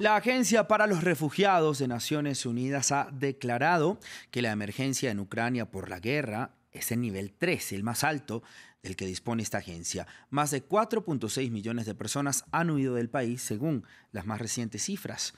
La Agencia para los Refugiados de Naciones Unidas ha declarado que la emergencia en Ucrania por la guerra es el nivel 3, el más alto del que dispone esta agencia. Más de 4.6 millones de personas han huido del país, según las más recientes cifras.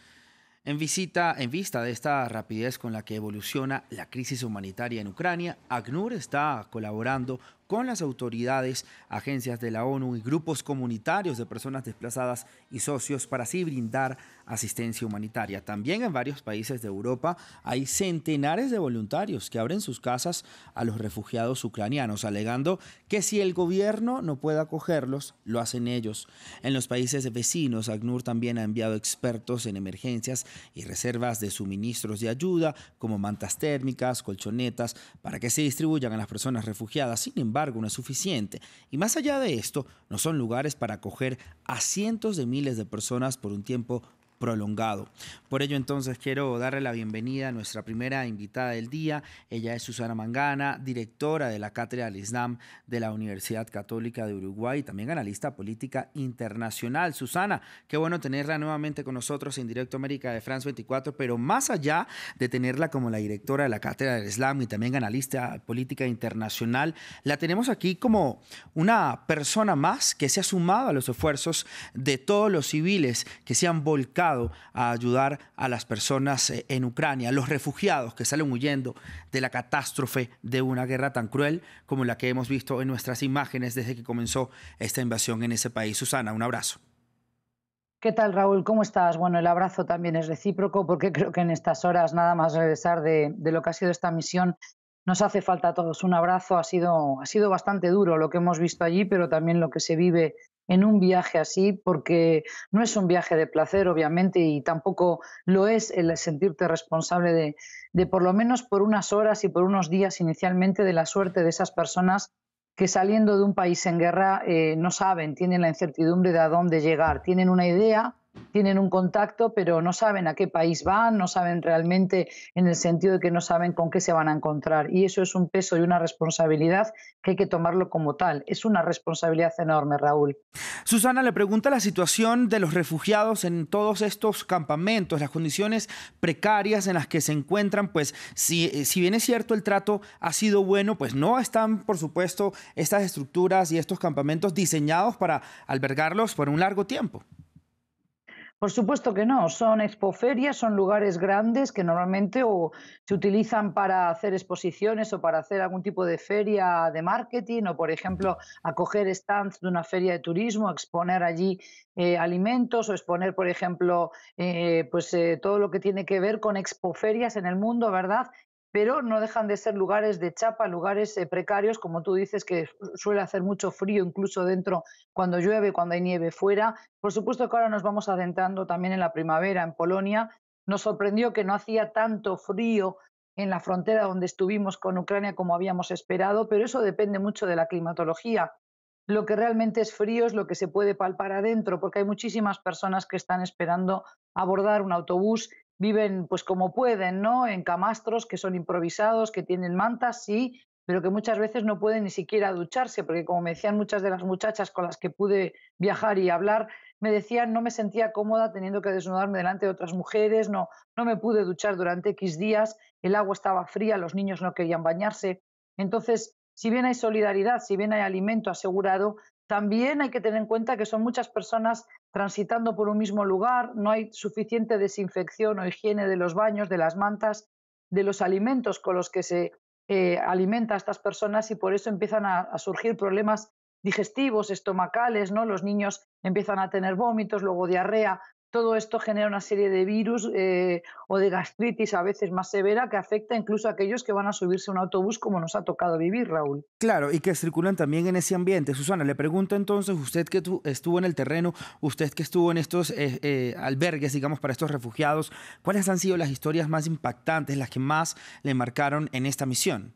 En, visita, en vista de esta rapidez con la que evoluciona la crisis humanitaria en Ucrania, ACNUR está colaborando con las autoridades, agencias de la ONU y grupos comunitarios de personas desplazadas y socios para así brindar asistencia humanitaria. También en varios países de Europa hay centenares de voluntarios que abren sus casas a los refugiados ucranianos, alegando que si el gobierno no puede acogerlos, lo hacen ellos. En los países vecinos, ACNUR también ha enviado expertos en emergencias y reservas de suministros de ayuda, como mantas térmicas, colchonetas, para que se distribuyan a las personas refugiadas. Sin embargo, es suficiente. Y más allá de esto, no son lugares para acoger a cientos de miles de personas por un tiempo prolongado. Por ello entonces quiero darle la bienvenida a nuestra primera invitada del día. Ella es Susana Mangana, directora de la Cátedra del Islam de la Universidad Católica de Uruguay y también analista política internacional. Susana, qué bueno tenerla nuevamente con nosotros en Directo América de France 24, pero más allá de tenerla como la directora de la Cátedra del Islam y también analista política internacional, la tenemos aquí como una persona más que se ha sumado a los esfuerzos de todos los civiles que se han volcado a ayudar a las personas eh, en Ucrania, los refugiados que salen huyendo de la catástrofe de una guerra tan cruel como la que hemos visto en nuestras imágenes desde que comenzó esta invasión en ese país. Susana, un abrazo. ¿Qué tal, Raúl? ¿Cómo estás? Bueno, el abrazo también es recíproco porque creo que en estas horas, nada más regresar de, lo que ha sido esta misión, nos hace falta a todos un abrazo. Ha sido, ha sido bastante duro lo que hemos visto allí, pero también lo que se vive en un viaje así, porque no es un viaje de placer, obviamente, y tampoco lo es el sentirte responsable de, por lo menos por unas horas y por unos días inicialmente de la suerte de esas personas que saliendo de un país en guerra eh, no saben, tienen la incertidumbre de a dónde llegar, tienen una idea, tienen un contacto, pero no saben a qué país van, no saben realmente en el sentido de que no saben con qué se van a encontrar. Y eso es un peso y una responsabilidad que hay que tomarlo como tal. Es una responsabilidad enorme, Raúl. Susana le pregunta la situación de los refugiados en todos estos campamentos, las condiciones precarias en las que se encuentran, pues si, eh, si bien es cierto el trato ha sido bueno, pues no están, por supuesto, estas estructuras y estos campamentos diseñados para albergarlos por un largo tiempo. Por supuesto que no, son expoferias, son lugares grandes que normalmente se utilizan para hacer exposiciones o para hacer algún tipo de feria de marketing o, por ejemplo, acoger stands de una feria de turismo, exponer allí eh, alimentos o exponer, por ejemplo, eh, pues eh, todo lo que tiene que ver con expoferias en el mundo, ¿verdad? pero no dejan de ser lugares de chapa, lugares eh, precarios, como tú dices, que suele hacer mucho frío incluso dentro cuando llueve, cuando hay nieve fuera. Por supuesto que ahora nos vamos adentrando también en la primavera en Polonia. Nos sorprendió que no hacía tanto frío en la frontera donde estuvimos con Ucrania como habíamos esperado, pero eso depende mucho de la climatología. Lo que realmente es frío es lo que se puede palpar adentro, porque hay muchísimas personas que están esperando abordar un autobús viven pues como pueden, ¿no? En camastros que son improvisados, que tienen mantas, sí, pero que muchas veces no pueden ni siquiera ducharse, porque como me decían muchas de las muchachas con las que pude viajar y hablar, me decían no me sentía cómoda teniendo que desnudarme delante de otras mujeres, no, no me pude duchar durante X días, el agua estaba fría, los niños no querían bañarse. Entonces, si bien hay solidaridad, si bien hay alimento asegurado, también hay que tener en cuenta que son muchas personas transitando por un mismo lugar, no hay suficiente desinfección o higiene de los baños, de las mantas, de los alimentos con los que se eh, alimenta a estas personas y por eso empiezan a, a surgir problemas digestivos, estomacales, ¿no? Los niños empiezan a tener vómitos, luego diarrea, todo esto genera una serie de virus eh, o de gastritis a veces más severa que afecta incluso a aquellos que van a subirse a un autobús como nos ha tocado vivir, Raúl. Claro, y que circulan también en ese ambiente. Susana, le pregunto entonces, usted que estuvo en el terreno, usted que estuvo en estos eh, eh, albergues, digamos, para estos refugiados, ¿cuáles han sido las historias más impactantes, las que más le marcaron en esta misión?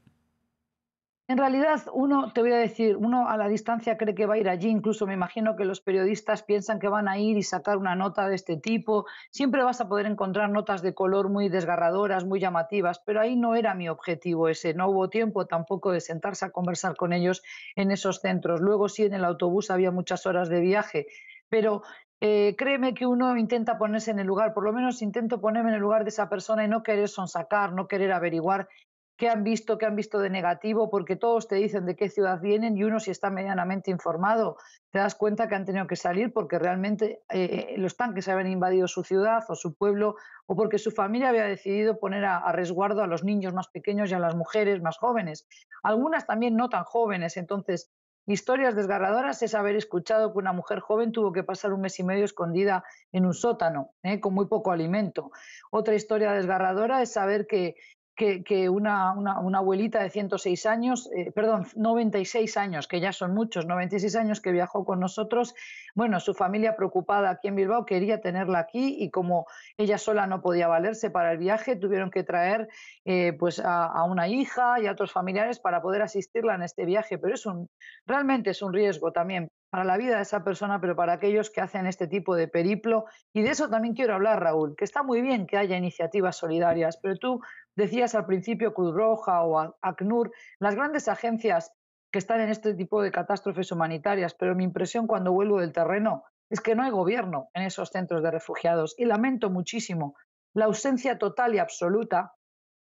En realidad, uno, te voy a decir, uno a la distancia cree que va a ir allí, incluso me imagino que los periodistas piensan que van a ir y sacar una nota de este tipo. Siempre vas a poder encontrar notas de color muy desgarradoras, muy llamativas, pero ahí no era mi objetivo ese. No hubo tiempo tampoco de sentarse a conversar con ellos en esos centros. Luego sí, en el autobús había muchas horas de viaje, pero eh, créeme que uno intenta ponerse en el lugar, por lo menos intento ponerme en el lugar de esa persona y no querer sonsacar, no querer averiguar qué han visto, qué han visto de negativo, porque todos te dicen de qué ciudad vienen y uno si está medianamente informado te das cuenta que han tenido que salir porque realmente eh, los tanques habían invadido su ciudad o su pueblo o porque su familia había decidido poner a, resguardo a los niños más pequeños y a las mujeres más jóvenes, algunas también no tan jóvenes. Entonces, historias desgarradoras es haber escuchado que una mujer joven tuvo que pasar un mes y medio escondida en un sótano, eh, con muy poco alimento. Otra historia desgarradora es saber que que, una, una, una, abuelita de 106 años, eh, perdón, 96 años, que ya son muchos, 96 años que viajó con nosotros. Bueno, su familia preocupada aquí en Bilbao quería tenerla aquí y como ella sola no podía valerse para el viaje, tuvieron que traer eh, pues a, una hija y a otros familiares para poder asistirla en este viaje. Pero es un, realmente es un riesgo también para la vida de esa persona, pero para aquellos que hacen este tipo de periplo. Y de eso también quiero hablar, Raúl, que está muy bien que haya iniciativas solidarias, pero tú decías al principio Cruz Roja o ACNUR, las grandes agencias que están en este tipo de catástrofes humanitarias, pero mi impresión cuando vuelvo del terreno es que no hay gobierno en esos centros de refugiados y lamento muchísimo la ausencia total y absoluta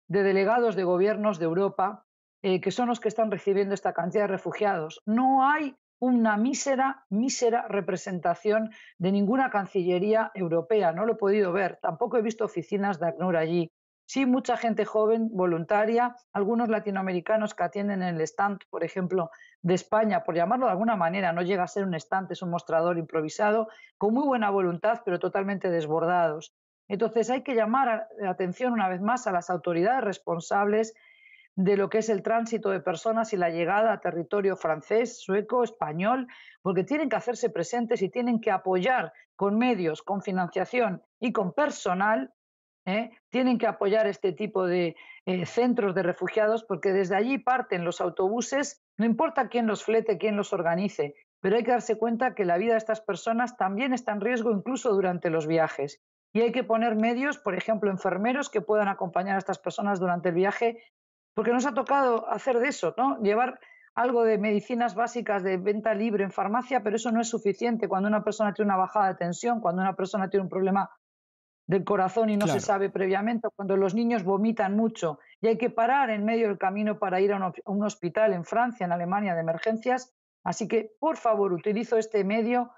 de delegados de gobiernos de Europa eh, que son los que están recibiendo esta cantidad de refugiados. No hay una mísera, mísera representación de ninguna Cancillería europea. No lo he podido ver. Tampoco he visto oficinas de ACNUR allí. Sí, mucha gente joven, voluntaria, algunos latinoamericanos que atienden en el stand, por ejemplo, de España, por llamarlo de alguna manera, no llega a ser un stand, es un mostrador improvisado, con muy buena voluntad, pero totalmente desbordados. Entonces hay que llamar la eh, atención una vez más a las autoridades responsables de lo que es el tránsito de personas y la llegada a territorio francés, sueco, español, porque tienen que hacerse presentes y tienen que apoyar con medios, con financiación y con personal ¿eh? tienen que apoyar este tipo de eh, centros de refugiados porque desde allí parten los autobuses, no importa quién los flete, quién los organice, pero hay que darse cuenta que la vida de estas personas también está en riesgo incluso durante los viajes. Y hay que poner medios, por ejemplo, enfermeros que puedan acompañar a estas personas durante el viaje, porque nos ha tocado hacer de eso, ¿no? Llevar algo de medicinas básicas de venta libre en farmacia, pero eso no es suficiente cuando una persona tiene una bajada de tensión, cuando una persona tiene un problema del corazón y no se sabe previamente, cuando los niños vomitan mucho y hay que parar en medio del camino para ir a un, hospital en Francia, en Alemania, de emergencias. Así que, por favor, utilizo este medio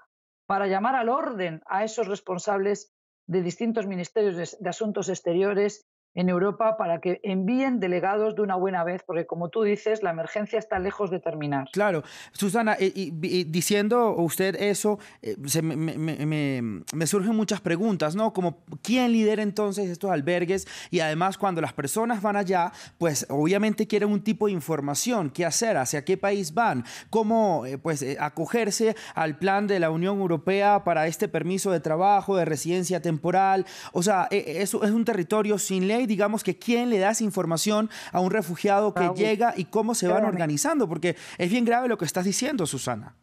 para llamar al orden a esos responsables de distintos ministerios de asuntos exteriores en Europa para que envíen delegados de una buena vez, porque como tú dices, la emergencia está lejos de terminar. Claro, Susana, eh, y, diciendo usted eso, eh, me, surgen muchas preguntas, ¿no? Como, ¿quién lidera entonces estos albergues? Y además, cuando las personas van allá, pues obviamente quieren un tipo de información, qué hacer, hacia qué país van, cómo, eh, pues, acogerse al plan de la Unión Europea para este permiso de trabajo, de residencia temporal. O sea, eso es un territorio sin ley digamos que quién le da información a un refugiado que llega y cómo se van organizando, porque es bien grave lo que estás diciendo, Susana.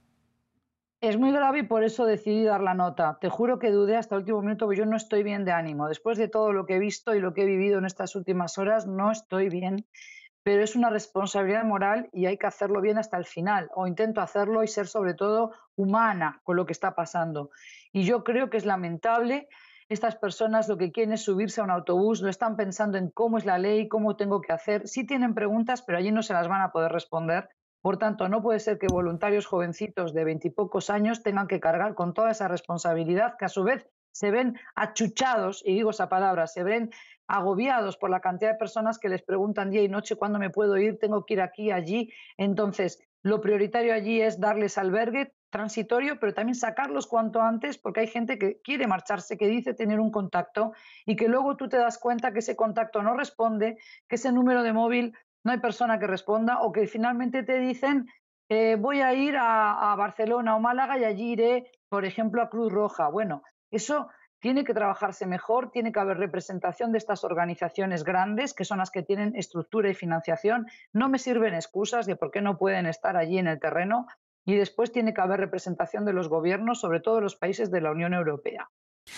Es muy grave y por eso decidí dar la nota. Te juro que dudé hasta el último minuto, porque yo no estoy bien de ánimo. Después de todo lo que he visto y lo que he vivido en estas últimas horas, no estoy bien. Pero es una responsabilidad moral y hay que hacerlo bien hasta el final. O intento hacerlo y ser sobre todo humana con lo que está pasando. Y yo creo que es lamentable estas personas lo que quieren es subirse a un autobús, no están pensando en cómo es la ley, cómo tengo que hacer. Sí tienen preguntas, pero allí no se las van a poder responder. Por tanto, no puede ser que voluntarios jovencitos de veintipocos años tengan que cargar con toda esa responsabilidad que a su vez se ven achuchados, y digo esa palabra, se ven agobiados por la cantidad de personas que les preguntan día y noche cuándo me puedo ir, tengo que ir aquí, allí. Entonces, lo prioritario allí es darles albergue, transitorio, pero también sacarlos cuanto antes, porque hay gente que quiere marcharse, que dice tener un contacto y que luego tú te das cuenta que ese contacto no responde, que ese número de móvil no hay persona que responda o que finalmente te dicen eh, voy a ir a, a, Barcelona o Málaga y allí iré, por ejemplo, a Cruz Roja. Bueno, eso tiene que trabajarse mejor, tiene que haber representación de estas organizaciones grandes, que son las que tienen estructura y financiación. No me sirven excusas de por qué no pueden estar allí en el terreno, y después tiene que haber representación de los gobiernos, sobre todo los países de la Unión Europea.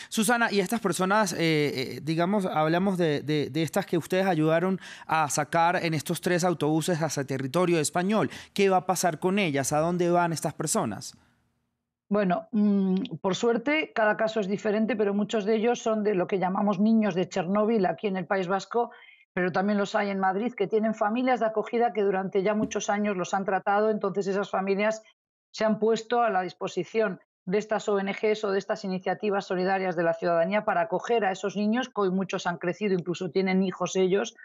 Susana, y estas personas, eh, eh, digamos, hablamos de, estas que ustedes ayudaron a sacar en estos tres autobuses hacia territorio español. ¿Qué va a pasar con ellas? ¿A dónde van estas personas? Bueno, mm, por suerte cada caso es diferente, pero muchos de ellos son de lo que llamamos niños de Chernóbil aquí en el País Vasco pero también los hay en Madrid que tienen familias de acogida que durante ya muchos años los han tratado, entonces esas familias se han puesto a la disposición de estas ONGs o de estas iniciativas solidarias de la ciudadanía para acoger a esos niños, que hoy muchos han crecido, incluso tienen hijos ellos,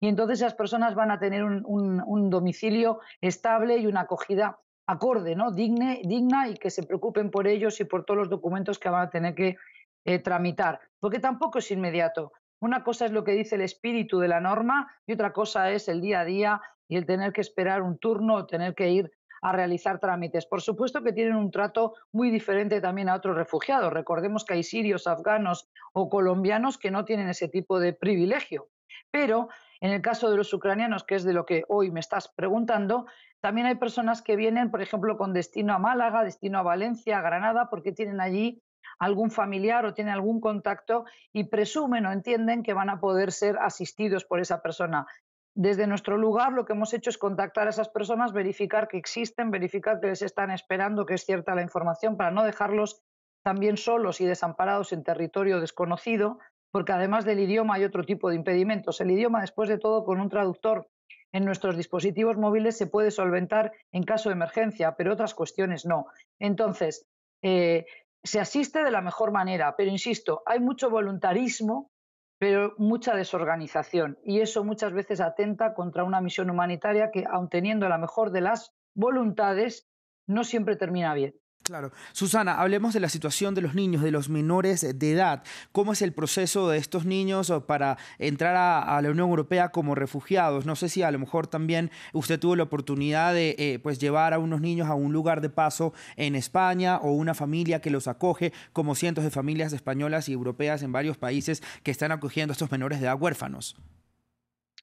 y entonces esas personas van a tener un, domicilio estable y una acogida acorde, ¿no? digna y que se preocupen por ellos y por todos los documentos que van a tener que eh, tramitar, porque tampoco es inmediato. Una cosa es lo que dice el espíritu de la norma y otra cosa es el día a día y el tener que esperar un turno o tener que ir a realizar trámites. Por supuesto que tienen un trato muy diferente también a otros refugiados. Recordemos que hay sirios, afganos o colombianos que no tienen ese tipo de privilegio. Pero en el caso de los ucranianos, que es de lo que hoy me estás preguntando, también hay personas que vienen, por ejemplo, con destino a Málaga, destino a Valencia, a Granada, porque tienen allí algún familiar o tiene algún contacto y presumen o entienden que van a poder ser asistidos por esa persona. Desde nuestro lugar lo que hemos hecho es contactar a esas personas, verificar que existen, verificar que les están esperando, que es cierta la información, para no dejarlos también solos y desamparados en territorio desconocido, porque además del idioma hay otro tipo de impedimentos. El idioma, después de todo, con un traductor en nuestros dispositivos móviles se puede solventar en caso de emergencia, pero otras cuestiones no. Entonces, eh, se asiste de la mejor manera, pero insisto, hay mucho voluntarismo, pero mucha desorganización y eso muchas veces atenta contra una misión humanitaria que, aun teniendo la mejor de las voluntades, no siempre termina bien. Claro. Susana, hablemos de la situación de los niños, de los menores de edad. ¿Cómo es el proceso de estos niños eh, para entrar a, la Unión Europea como refugiados? No sé si a lo mejor también usted tuvo la oportunidad de eh, pues, llevar a unos niños a un lugar de paso en España o una familia que los acoge, como cientos de familias españolas y europeas en varios países que están acogiendo a estos menores de edad huérfanos.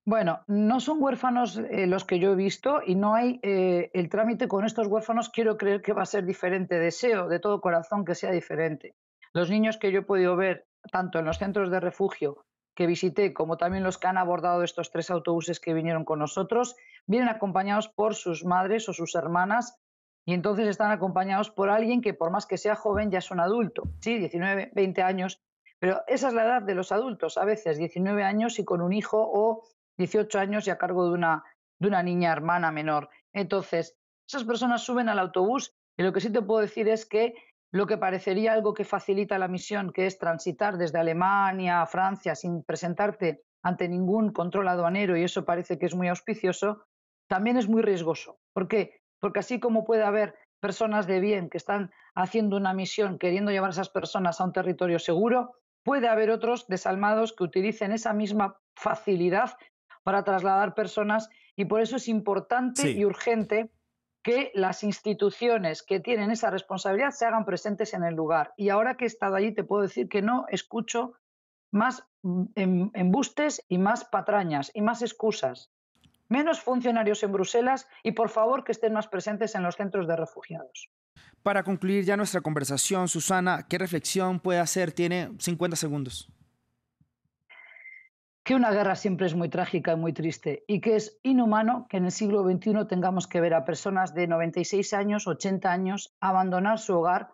Bueno, no son huérfanos eh, los que yo he visto y no hay eh, el trámite con estos huérfanos. Quiero creer que va a ser diferente. Deseo de todo corazón que sea diferente. Los niños que yo he podido ver, tanto en los centros de refugio que visité como también los que han abordado estos tres autobuses que vinieron con nosotros, vienen acompañados por sus madres o sus hermanas y entonces están acompañados por alguien que por más que sea joven ya es un adulto, sí, 19, 20 años, pero esa es la edad de los adultos, a veces 19 años y con un hijo o 18 años y a cargo de una, de una niña hermana menor. Entonces, esas personas suben al autobús y lo que sí te puedo decir es que lo que parecería algo que facilita la misión, que es transitar desde Alemania a Francia sin presentarte ante ningún control aduanero, y eso parece que es muy auspicioso, también es muy riesgoso. ¿Por qué? Porque así como puede haber personas de bien que están haciendo una misión queriendo llevar a esas personas a un territorio seguro, puede haber otros desalmados que utilicen esa misma facilidad para trasladar personas y por eso es importante y urgente que las instituciones que tienen esa responsabilidad se hagan presentes en el lugar. Y ahora que he estado allí te puedo decir que no escucho más em, embustes y más patrañas y más excusas. Menos funcionarios en Bruselas y por favor que estén más presentes en los centros de refugiados. Para concluir ya nuestra conversación, Susana, ¿qué reflexión puede hacer? Tiene 50 segundos que una guerra siempre es muy trágica y muy triste y que es inhumano que en el siglo XXI tengamos que ver a personas de 96 años, 80 años, abandonar su hogar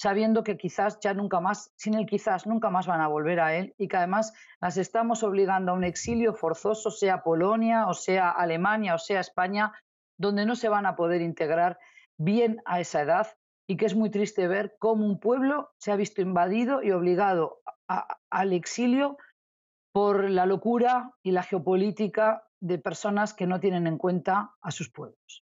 sabiendo que quizás ya nunca más, sin él quizás nunca más van a volver a él y que además las estamos obligando a un exilio forzoso, sea Polonia o sea Alemania o sea España, donde no se van a poder integrar bien a esa edad y que es muy triste ver cómo un pueblo se ha visto invadido y obligado al exilio por la locura y la geopolítica de personas que no tienen en cuenta a sus pueblos.